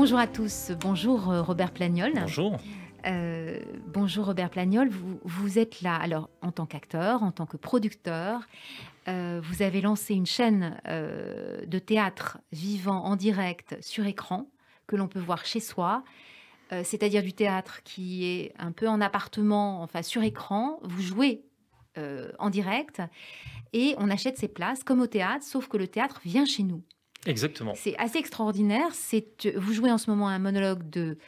Bonjour à tous, bonjour euh, Robert Plagnol. Bonjour. Euh, bonjour Robert Plagnol, vous, vous, êtes là alors en tant qu'acteur, en tant que producteur. Euh, vous avez lancé une chaîne de théâtre vivant en direct sur écran que l'on peut voir chez soi, c'est-à-dire du théâtre qui est un peu en appartement, enfin sur écran. Vous jouez en direct et on achète ses places comme au théâtre, sauf que le théâtre vient chez nous. Exactement. C'est assez extraordinaire. C'est euh, vous jouez en ce moment un monologue de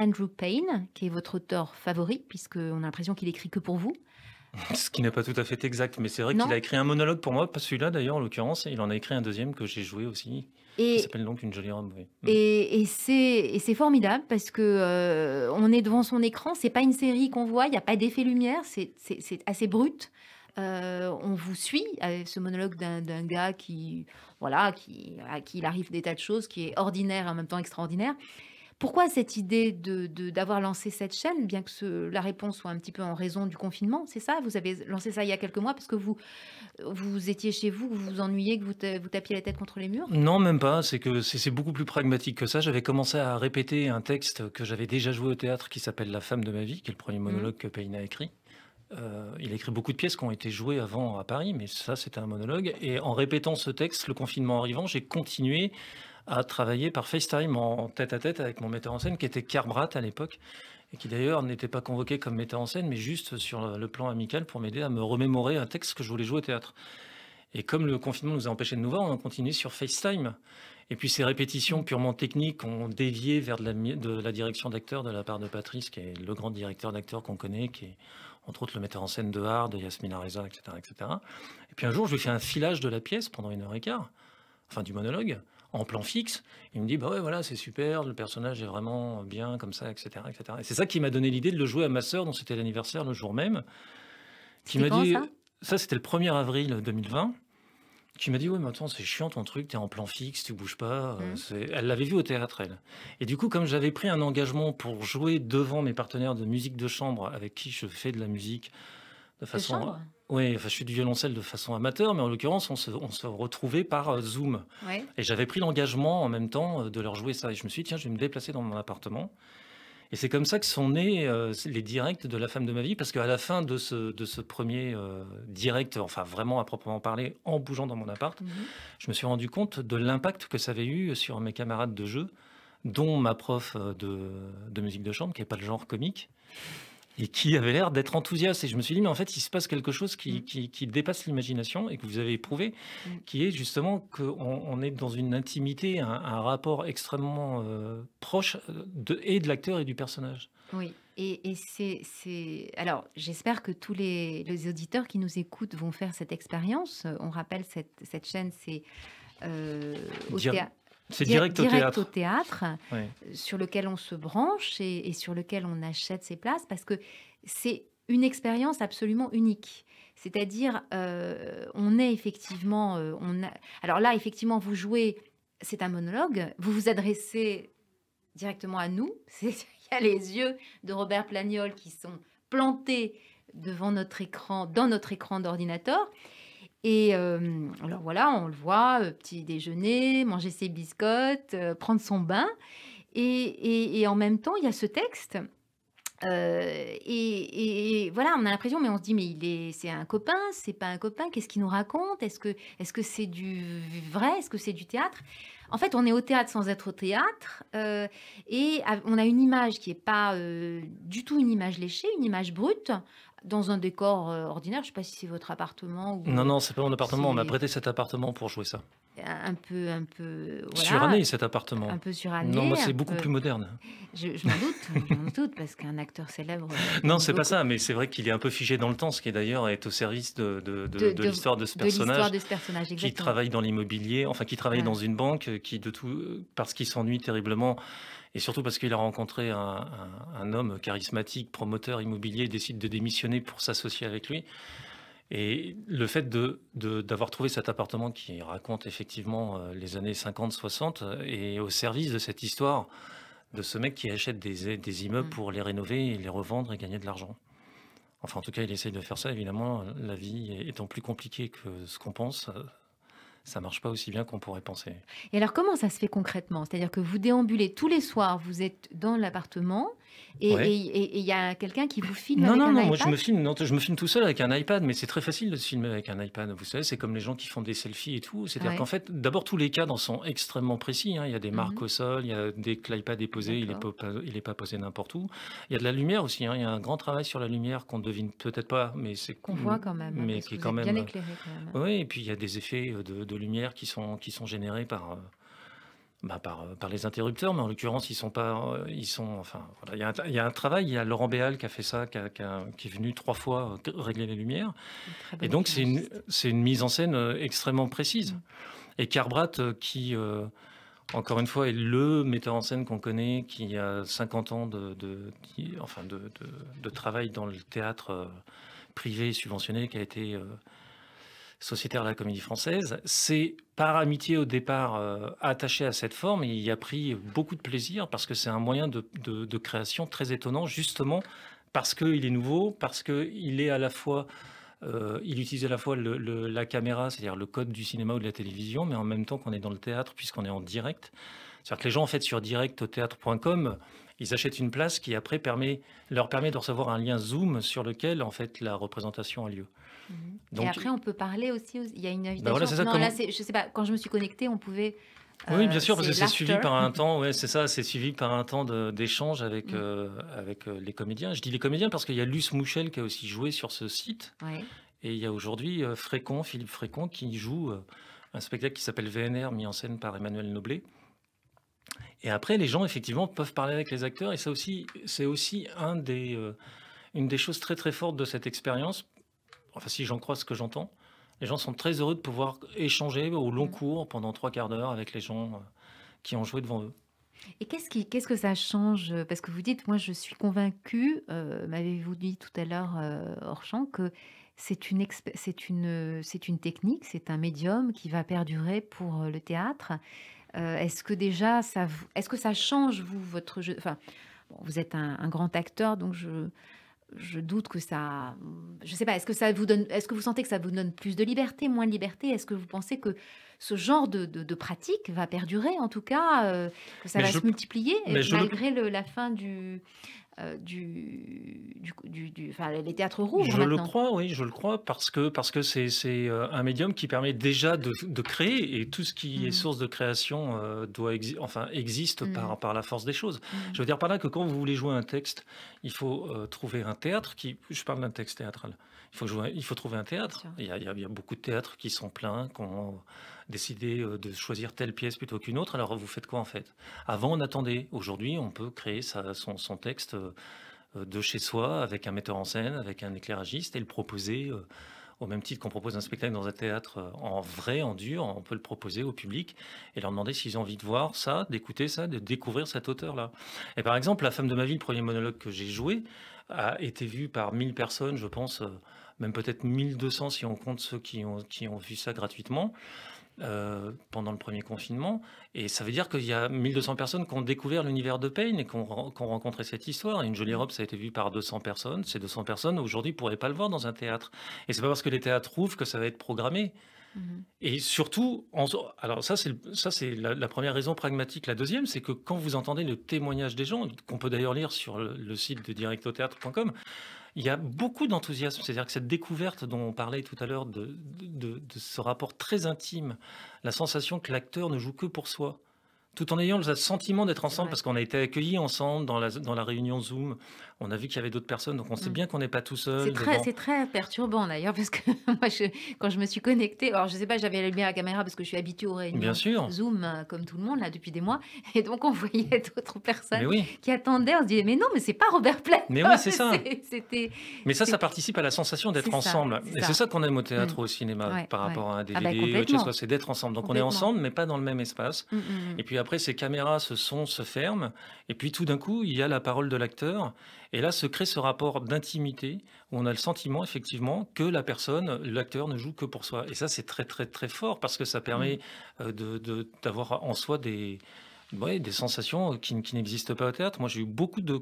Andrew Payne, qui est votre auteur favori, puisqu'on a l'impression qu'il écrit que pour vous. Ce qui n'est pas tout à fait exact, mais c'est vrai qu'il a écrit un monologue pour moi, pas celui-là d'ailleurs en l'occurrence, il en a écrit un deuxième que j'ai joué aussi, et, qui s'appelle donc Une jolie robe. Mm. Et, c'est formidable parce que euh, on est devant son écran, c'est pas une série qu'on voit, il n'y a pas d'effet lumière, c'est assez brut. Euh, on vous suit avec ce monologue d'un gars qui, voilà, qui, à qui il arrive des tas de choses, qui est ordinaire en même temps extraordinaire. Pourquoi cette idée d'avoir de, lancé cette chaîne, bien que la réponse soit un petit peu en raison du confinement C'est ça Vous avez lancé ça il y a quelques mois parce que vous, vous étiez chez vous, vous vous ennuyez, que vous, tapiez la tête contre les murs Non, même pas. C'est que c'est beaucoup plus pragmatique que ça. J'avais commencé à répéter un texte que j'avais déjà joué au théâtre qui s'appelle La femme de ma vie, qui est le premier mmh. monologue que Payna a écrit. Euh, il a écrit beaucoup de pièces qui ont été jouées avant à Paris, mais ça, c'était un monologue. Et en répétant ce texte, le confinement arrivant, j'ai continué à travailler par FaceTime en tête-à-tête avec mon metteur en scène, qui était Carbrat à l'époque, et qui d'ailleurs n'était pas convoqué comme metteur en scène, mais juste sur le plan amical pour m'aider à me remémorer un texte que je voulais jouer au théâtre. Et comme le confinement nous a empêchés de nous voir, on a continué sur FaceTime. Et puis ces répétitions purement techniques ont dévié vers de la, de la direction d'acteur de la part de Patrice, qui est le grand directeur d'acteur qu'on connaît, qui est entre autres le metteur en scène de Hard, de Areza, etc., etc. Et puis un jour, je lui fais un filage de la pièce pendant une heure et quart, enfin du monologue, en plan fixe. Il me dit, bah ouais, voilà, c'est super, le personnage est vraiment bien comme ça, etc. Et c'est ça qui m'a donné l'idée de le jouer à ma sœur, dont c'était l'anniversaire le jour même, qui m'a dit, ça c'était le 1er avril 2020 qui m'a dit ouais mais attends c'est chiant ton truc t'es en plan fixe tu bouges pas euh, mm. elle l'avait vu au théâtre elle et du coup comme j'avais pris un engagement pour jouer devant mes partenaires de musique de chambre avec qui je fais de la musique de façon oui, enfin, je suis du violoncelle de façon amateur, mais en l'occurrence, on se, on retrouvait par euh, Zoom. Et j'avais pris l'engagement en même temps euh, de leur jouer ça. Et je me suis dit, tiens, je vais me déplacer dans mon appartement. Et c'est comme ça que sont nés euh, les directs de La femme de ma vie, parce qu'à la fin de ce, premier euh, direct, enfin vraiment à proprement parler, en bougeant dans mon appart, mhm. je me suis rendu compte de l'impact que ça avait eu sur mes camarades de jeu, dont ma prof euh, de, de musique de chambre, qui n'est pas le genre comique, et qui avait l'air d'être enthousiaste. Et je me suis dit, mais en fait, il se passe quelque chose qui, mm. dépasse l'imagination et que vous avez éprouvé, mm. qui est justement qu'on on est dans une intimité, un, rapport extrêmement euh, proche euh, de, et de l'acteur et du personnage. Oui. Et, c'est, Alors, j'espère que tous les, auditeurs qui nous écoutent vont faire cette expérience. On rappelle, cette, cette chaîne, c'est euh, au, c'est direct, au théâtre. sur lequel on se branche et, sur lequel on achète ses places, parce que c'est une expérience absolument unique. C'est-à-dire, euh, on est effectivement... Euh, on a... Alors là, effectivement, vous jouez, c'est un monologue, vous vous adressez directement à nous. Il y a les yeux de Robert Plagnol qui sont plantés devant notre écran, dans notre écran d'ordinateur. Et euh, alors voilà, on le voit, euh, petit déjeuner, manger ses biscottes, euh, prendre son bain. Et, en même temps, il y a ce texte. Et, voilà, on a l'impression, mais on se dit, mais il c'est un copain, c'est pas un copain, qu'est-ce qu'il nous raconte Est-ce que, est-ce que c'est du vrai Est-ce que c'est du théâtre en fait, on est au théâtre sans être au théâtre, euh, et on a une image qui n'est pas euh, du tout une image léchée, une image brute, dans un décor euh, ordinaire. Je ne sais pas si c'est votre appartement ou... Non, non, c'est pas mon appartement. On m'a prêté cet appartement pour jouer ça un peu, un suranné cet appartement. Un peu suranné. Non, c'est beaucoup plus moderne. Je, m'en doute, parce qu'un acteur célèbre. Euh, non, c'est pas ça, mais c'est vrai qu'il est un peu figé dans le temps, ce qui d'ailleurs est au service de, l'histoire de ce personnage, de ce personnage qui travaille dans l'immobilier, enfin qui travaille dans une banque, euh, qui de tout euh, parce qu'il s'ennuie terriblement et surtout parce qu'il a rencontré un, un homme charismatique, promoteur immobilier, décide de démissionner pour s'associer avec lui. Et le fait d'avoir trouvé cet appartement qui raconte effectivement euh, les années 50-60 euh, est au service de cette histoire de ce mec qui achète des, des immeubles mm. pour les rénover et les revendre et gagner de l'argent. Enfin, en tout cas, il essaye de faire ça. Évidemment, la vie étant plus compliquée que ce qu'on pense, euh, ça marche pas aussi bien qu'on pourrait penser. Et alors, comment ça se fait concrètement C'est-à-dire que vous déambulez tous les soirs, vous êtes dans l'appartement et il y a quelqu'un qui vous filme non, non, non, moi je me filme, non, je me filme tout seul avec un iPad, mais c'est très facile de se filmer avec un iPad. Vous savez, c'est comme les gens qui font des selfies et tout. C'est-à-dire qu'en fait, d'abord tous les cas sont extrêmement précis. Hein. Il y a des mm-hmm. marques au sol, il y a dès que l'iPad est posé, il n'est pas, il est pas posé n'importe où. Il y a de la lumière aussi. Hein. Il y a un grand travail sur la lumière qu'on devine peut-être pas, mais c'est qu'on voit quand même, mais qui est quand même bien euh, éclairé. Quand même. Oui, et puis il y a des effets euh, de, de lumière qui sont qui sont générés par euh, bah, par, euh, par, les interrupteurs, mais en l'occurrence, ils sont pas. Euh, ils sont, enfin, il, y, y a un, travail. Il y a Laurent Béal qui a fait ça, qui, est venu trois fois euh, régler les lumières. et donc, c'est une, une, mise en scène extrêmement précise. Mm. Et Carbrat, qui, encore une fois, est le metteur en scène qu'on connaît, qui a 50 ans de, de enfin de, de, travail dans le théâtre privé subventionné, qui a été sociétaire de la comédie française, C'est par amitié au départ euh, attaché à cette forme. il y a pris beaucoup de plaisir parce que c'est un moyen de, création très étonnant, justement parce qu'il est nouveau, parce qu'il est à la fois... Euh, il utilise à la fois la caméra, c'est-à-dire le code du cinéma ou de la télévision, mais en même temps qu'on est dans le théâtre puisqu'on est en direct cest que les gens, en fait, sur directo-théâtre.com, ils achètent une place qui, après, leur permet de recevoir un lien Zoom sur lequel, en fait, la représentation a lieu. Mhm. et après, on peut parler aussi. Il y a une bah non, là, je sais pas, quand je me suis connecté on pouvait. oui, euh, bien sûr, parce que c'est suivi par un temps, ouais, c'est ça, c'est suivi par un temps d'échange avec, mm. euh, avec euh, les comédiens. Je dis les comédiens parce qu'il y a Luce Mouchel qui a aussi joué sur ce site. Et il y a aujourd'hui Frécon, Philippe Frécon, qui joue un spectacle qui s'appelle VNR, mis en scène par Emmanuel Noblet. Et après, les gens, effectivement, peuvent parler avec les acteurs. Et ça aussi, c'est aussi un des, euh, une des choses très, très fortes de cette expérience. Enfin, si j'en crois ce que j'entends, les gens sont très heureux de pouvoir échanger au long mm. cours pendant trois quarts d'heure avec les gens euh, qui ont joué devant eux. Et qu'est-ce, qu'est-ce que ça change Parce que vous dites, moi je suis convaincue, euh, m'avez-vous dit tout à l'heure euh, hors champ, que c'est c'est, une, c'est une technique, c'est un médium qui va perdurer pour le théâtre. Euh, est-ce que déjà, ça, est-ce que ça change, vous, votre jeu Enfin, vous êtes un, grand acteur, donc je, je doute que ça. Je sais pas, est-ce que ça vous donne. Est-ce que vous sentez que ça vous donne plus de liberté, moins de liberté Est-ce que vous pensez que ce genre de, pratique va perdurer, en tout cas, euh, que ça va se multiplier, malgré la fin du, euh, du, les théâtres rouges. Je le crois, oui, je le crois, parce que parce que c'est, euh, un médium qui permet déjà de, créer et tout ce qui est mhm. source de création euh, doit enfin existe mhm. par par la force des choses. Mhm. Je veux dire par là que quand vous voulez jouer un texte, il faut trouver un théâtre qui, je parle d'un texte théâtral, il faut, il faut trouver un théâtre. Il y, a, beaucoup de théâtres qui sont pleins, qui ont décidé euh, de choisir telle pièce plutôt qu'une autre. Alors vous faites quoi en fait Avant on attendait. Aujourd'hui on peut créer sa, son, son, texte euh, de chez soi avec un metteur en scène, avec un éclairagiste et le proposer euh, au même titre qu'on propose un spectacle dans un théâtre en vrai, en dur, on peut le proposer au public et leur demander s'ils ont envie de voir ça, d'écouter ça, de découvrir cet auteur-là. Et par exemple, La femme de ma vie, le premier monologue que j'ai joué, a été vu par 1000 personnes, je pense, même peut-être 1200 si on compte ceux qui ont, qui ont vu ça gratuitement. Euh, pendant le premier confinement. Et ça veut dire qu'il y a 1200 personnes qui ont découvert l'univers de Payne et qui ont, rencontré cette histoire. une jolie robe, ça a été vu par 200 personnes. Ces 200 personnes, aujourd'hui, ne pourraient pas le voir dans un théâtre. Et c'est pas parce que les théâtres trouvent que ça va être programmé. Mm-hmm. Et surtout, alors ça c'est la, première raison pragmatique. La deuxième, c'est que quand vous entendez le témoignage des gens, qu'on peut d'ailleurs lire sur le, le site de directothéâtre.com, il y a beaucoup d'enthousiasme. C'est-à-dire que cette découverte dont on parlait tout à l'heure de, ce rapport très intime, la sensation que l'acteur ne joue que pour soi, tout en ayant le sentiment d'être ensemble, parce qu'on a été accueillis ensemble dans la réunion Zoom on a vu qu'il y avait d'autres personnes, donc on sait mm. bien qu'on n'est pas tout seul. C'est très, perturbant d'ailleurs, parce que moi, quand je me suis connecté alors je sais pas, j'avais à la caméra parce que je suis habituée au réunions bien sûr. Zoom, euh, comme tout le monde, là, depuis des mois, et donc on voyait d'autres personnes qui attendaient, on se disait, mais non, mais c'est pas Robert Platt. Mais oui, c'est ça. Mais ça, ça participe à la sensation d'être ensemble. et c'est ça, qu'on aime au théâtre mm. au cinéma par rapport à un DVD, ah, bah, c'est d'être ensemble. Donc on est ensemble, mais pas dans le même espace. Mm, et puis après, ces caméras, ce son se ferment, et puis tout d'un coup, il y a la parole de l'acteur. Et là se crée ce rapport d'intimité où on a le sentiment effectivement que la personne, l'acteur ne joue que pour soi. Et ça c'est très très très fort parce que ça permet mm. euh, d'avoir en soi des, des sensations euh, qui, n'existent pas au théâtre. Moi, j'ai eu beaucoup de,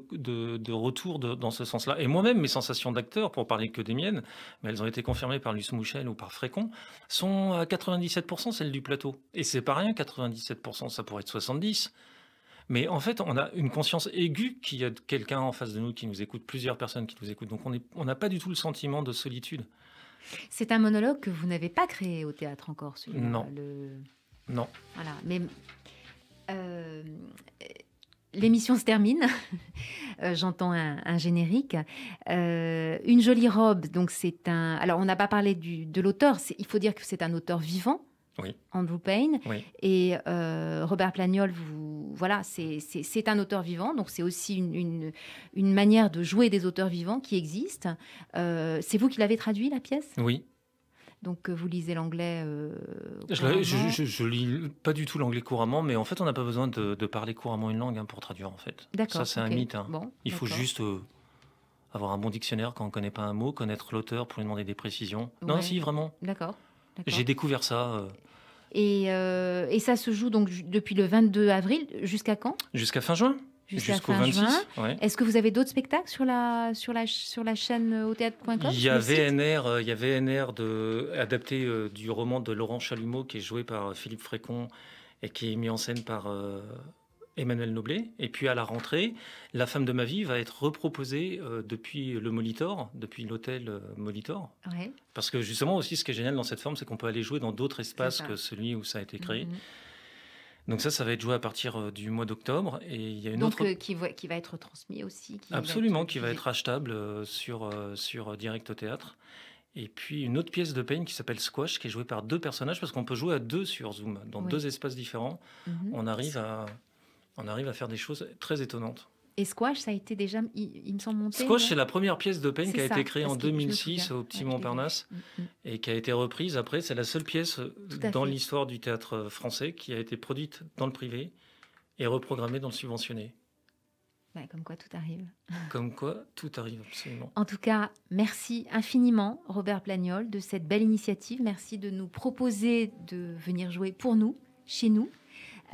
de, retours dans ce sens-là. Et moi-même, mes sensations d'acteur, pour parler que des miennes, mais elles ont été confirmées par Luce Mouchel ou par Frécon, sont à 97% celles du plateau. Et c'est pas rien, 97%, ça pourrait être 70%. Mais en fait, on a une conscience aiguë qu'il y a quelqu'un en face de nous qui nous écoute, plusieurs personnes qui nous écoutent. Donc on n'a pas du tout le sentiment de solitude. C'est un monologue que vous n'avez pas créé au théâtre encore, celui-là. Non. Non. Voilà. Mais euh, l'émission se termine. Euh, j'entends un, générique. Euh, une jolie robe. Donc c'est un. Alors on n'a pas parlé de l'auteur. Il faut dire que c'est un auteur vivant. Andrew Payne. Et euh, Robert Plagnol, voilà, c'est un auteur vivant, donc c'est aussi une, manière de jouer des auteurs vivants qui existent. Euh, c'est vous qui l'avez traduit, la pièce Oui. Donc euh, vous lisez l'anglais je, je, lis pas du tout l'anglais couramment, mais en fait on n'a pas besoin de, parler couramment une langue hein, pour traduire en fait. Ça c'est un mythe. Hein. Il faut juste avoir un bon dictionnaire quand on ne connaît pas un mot, connaître l'auteur pour lui demander des précisions. Non, si vraiment. D'accord. J'ai découvert ça. Euh, et, ça se joue donc depuis le 22 avril jusqu'à quand Jusqu'à fin juin. Jusqu'au 26. Est-ce que vous avez d'autres spectacles sur la, sur la, sur la chaîne euh, au théâtre.com Il y a VNR, euh, il y a VNR de, adapté du roman de Laurent Chalumeau qui est joué par Philippe Frécon et qui est mis en scène par Emmanuel Noblet. Et puis à la rentrée, La femme de ma vie va être reproposée euh, depuis le Molitor, depuis l'hôtel euh, Molitor. Parce que justement aussi, ce qui est génial dans cette forme, c'est qu'on peut aller jouer dans d'autres espaces que celui où ça a été créé. Mm-hmm. Donc ça, ça va être joué à partir euh, du mois d'octobre. Et il y a une autre... qui, va, qui va être transmise aussi Absolument, qui va être achetable sur, sur Direct au Théâtre. Et puis une autre pièce de peine qui s'appelle Squash, qui est jouée par deux personnages, parce qu'on peut jouer à deux sur Zoom, dans deux espaces différents. Mm-hmm. On arrive à on arrive à faire des choses très étonnantes. Et Squash, ça a été déjà, il, me semble, Squash, c'est la première pièce de qui a été créée en 2006 au Petit Montparnasse mm, mm. et qui a été reprise après. C'est la seule pièce dans l'histoire du théâtre français qui a été produite dans le privé et reprogrammée dans le subventionné. Bah, comme quoi tout arrive. Comme quoi tout arrive, absolument. En tout cas, merci infiniment, Robert Plagnol, de cette belle initiative. Merci de nous proposer de venir jouer pour nous, chez nous.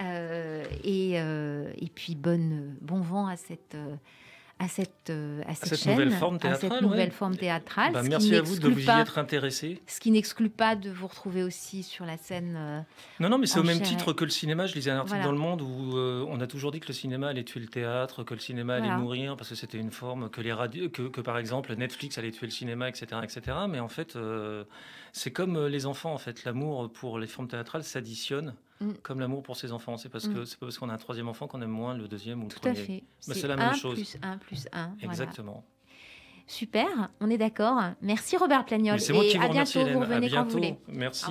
Euh, et, euh, et, puis bonne, bon vent à cette euh, à cette, à cette, chaîne, nouvelle forme théâtrale. cette nouvelle forme théâtrale bah, merci à vous de vous y être intéressé. Ce qui n'exclut pas de vous retrouver aussi sur la scène. non, non, mais c'est au même titre que le cinéma. Je lisais un article dans Le Monde où on a toujours dit que le cinéma allait tuer le théâtre, que le cinéma allait mourir parce que c'était une forme, que, les radios, que, que, par exemple Netflix allait tuer le cinéma, etc. etc. Mais en fait, c'est comme les enfants, en fait. L'amour pour les formes théâtrales s'additionne. Mm. comme l'amour pour ses enfants. C'est parce que mm. c'est pas parce qu'on a un troisième enfant qu'on aime moins le deuxième ou le premier. Tout bah, c'est la même chose. Plus un plus un. Exactement. Super, on est d'accord. Merci Robert Plagnol. Et à bientôt, vous quand vous voulez. Merci.